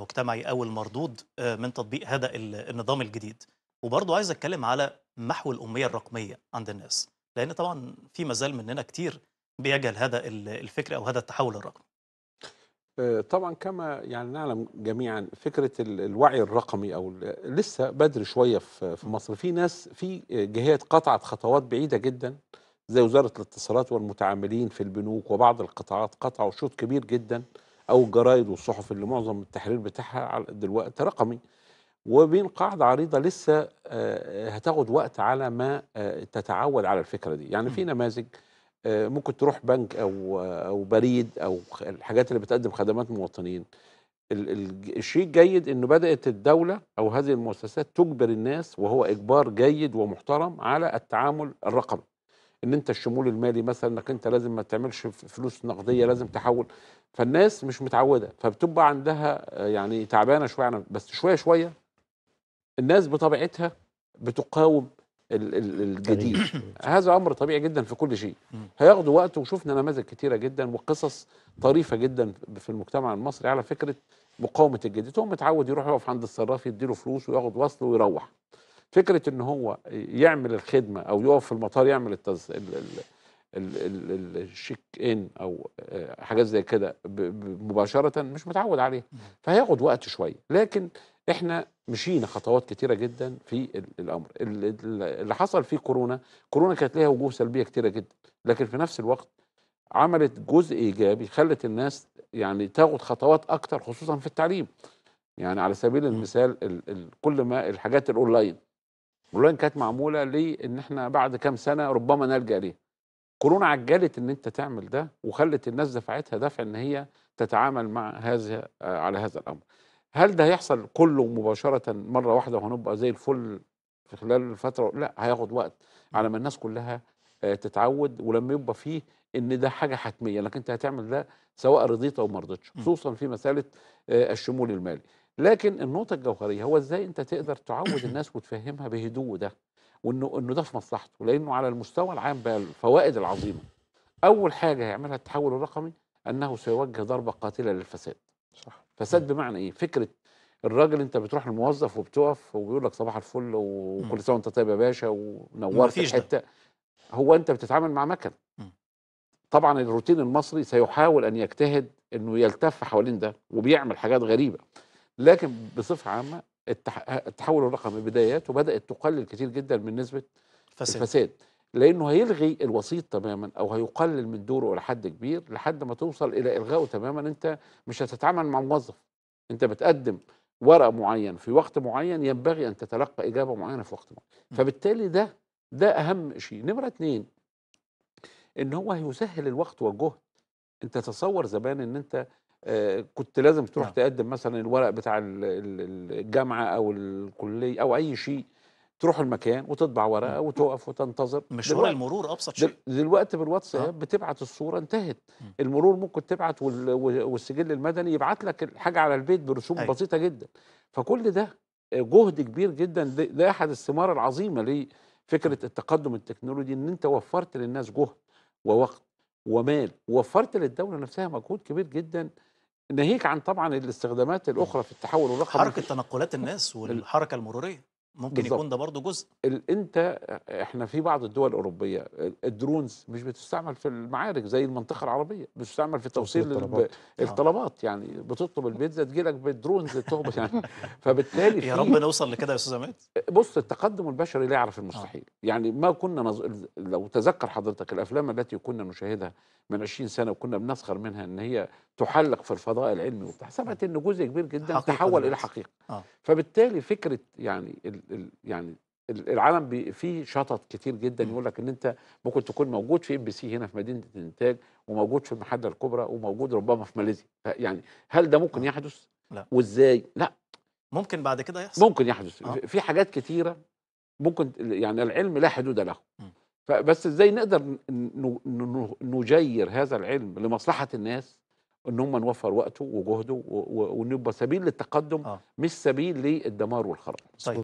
المجتمعي او المردود آه، من تطبيق هذا النظام الجديد وبرضه عايز اتكلم على محو الاميه الرقميه عند الناس لان طبعا في مازال مننا كتير بيجهل هذا الفكر او هذا التحول الرقمي آه، طبعا كما يعني نعلم جميعا فكره الوعي الرقمي او لسه بدري شويه في مصر في ناس في آه، جهات قطعت خطوات بعيده جدا زي وزاره الاتصالات والمتعاملين في البنوك وبعض القطاعات قطعوا شوط كبير جدا او الجرايد والصحف اللي معظم التحرير بتاعها دلوقتي رقمي وبين قاعده عريضه لسه آه، هتاخد وقت على ما آه، تتعود على الفكره دي يعني في نماذج آه، ممكن تروح بنك او او بريد او الحاجات اللي بتقدم خدمات مواطنين الشيء الجيد انه بدات الدوله او هذه المؤسسات تجبر الناس وهو اجبار جيد ومحترم على التعامل الرقمي ان انت الشمول المالي مثلا انك انت لازم ما تعملش فلوس نقديه لازم تحول فالناس مش متعوده فبتبقى عندها آه، يعني تعبانه شويه عن بس شويه شويه الناس بطبيعتها بتقاوم الجديد هذا امر طبيعي جدا في كل شيء هياخدوا وقت وشفنا نماذج كثيره جدا وقصص طريفه جدا في المجتمع المصري على فكره مقاومه الجديد هو متعود يروح يقف عند الصراف يديله فلوس وياخد وصله ويروح فكره ان هو يعمل الخدمه او يقف في المطار يعمل التز... ال... ال... الشيك ان او آه، حاجات زي كده مباشره مش متعود عليها فهياخد وقت شويه لكن احنا مشينا خطوات كتيره جدا في الامر اللي حصل فيه كورونا كورونا كانت ليها وجوه سلبيه كتيره جدا لكن في نفس الوقت عملت جزء ايجابي خلت الناس يعني تاخد خطوات اكتر خصوصا في التعليم يعني على سبيل المثال كل ما الحاجات الاونلاين اونلاين كانت معموله لان احنا بعد كام سنه ربما نلجا ليه كورونا عجلت ان انت تعمل ده وخلت الناس دفعتها دفع ان هي تتعامل مع هذا آه، على هذا الامر هل ده هيحصل كله مباشره مره واحده وهنبقى زي الفل في خلال الفتره لا هياخد وقت على ما الناس كلها آه، تتعود ولما يبقى فيه ان ده حاجه حتميه لكن انت هتعمل ده سواء رضيت او ما رضيتش خصوصا في مساله آه، الشمول المالي لكن النقطة الجوهرية هو ازاي انت تقدر تعود الناس وتفهمها بهدوء ده وانه انه ده في مصلحته لانه على المستوى العام بقى الفوائد العظيمة اول حاجة هيعملها التحول الرقمي انه سيوجه ضربة قاتلة للفساد صح فساد بمعنى ايه فكرة الراجل انت بتروح للموظف وبتقف وبيقول لك صباح الفل وكل سنه وانت طيب يا باشا ونورت الحته هو انت بتتعامل مع مكنه طبعا الروتين المصري سيحاول ان يجتهد انه يلتف حوالين ده وبيعمل حاجات غريبه لكن بصفه عامه التحول الرقمي بداياته بدات تقلل كثير جدا من نسبه فساد. الفساد لانه هيلغي الوسيط تماما او هيقلل من دوره الى حد كبير لحد ما توصل الى الغائه تماما انت مش هتتعامل مع موظف انت بتقدم ورقه معين في وقت معين ينبغي ان تتلقى اجابه معينه في وقت معين فبالتالي ده ده اهم شيء نمره اتنين ان هو هيسهل الوقت والجهد انت تصور زمان ان انت آه، كنت لازم تروح نعم. تقدم مثلا الورق بتاع الجامعه او الكليه او اي شيء تروح المكان وتطبع ورقه وتقف وتنتظر مشوار المرور ابسط شيء دلوقتي بالواتساب آه. بتبعت الصوره انتهت م. المرور ممكن تبعت والسجل المدني يبعت لك الحاجه على البيت برسوم أي. أيوه. بسيطه جدا فكل ده آه، جهد كبير جدا ده احد الثمار العظيمه لفكره التقدم التكنولوجي ان انت وفرت للناس جهد ووقت ومال وفرت للدوله نفسها مجهود كبير جدا ناهيك عن طبعا الاستخدامات الاخرى في التحول الرقمي حركه تنقلات الناس والحركه المروريه ممكن بالزبط. يكون ده برضه جزء انت احنا في بعض الدول الاوروبيه الدرونز مش بتستعمل في المعارك زي المنطقه العربيه بتستعمل في توصيل الطلبات, آه. الطلبات يعني بتطلب البيتزا تجي لك بالدرونز تهبط يعني فبالتالي يا رب نوصل لكده يا استاذ عماد بص التقدم البشري لا يعرف المستحيل آه. يعني ما كنا نز... لو تذكر حضرتك الافلام التي كنا نشاهدها من 20 سنه وكنا بنسخر منها ان هي تحلق في الفضاء العلمي وبتاع ثبت ان جزء كبير جدا تحول الى حقيقه آه. فبالتالي فكره يعني الـ الـ يعني العالم فيه شطط كتير جدا يقول لك ان انت ممكن تكون موجود في ام بي سي هنا في مدينه الانتاج وموجود في المحله الكبرى وموجود ربما في ماليزيا يعني هل ده ممكن آه. يحدث؟ لا وازاي؟ لا ممكن بعد كده يحصل ممكن يحدث آه. في حاجات كتيره ممكن يعني العلم لا حدود له فبس ازاي نقدر نجير هذا العلم لمصلحه الناس ان هم نوفر وقته وجهده ونبقى سبيل للتقدم آه. مش سبيل للدمار والخراب طيب.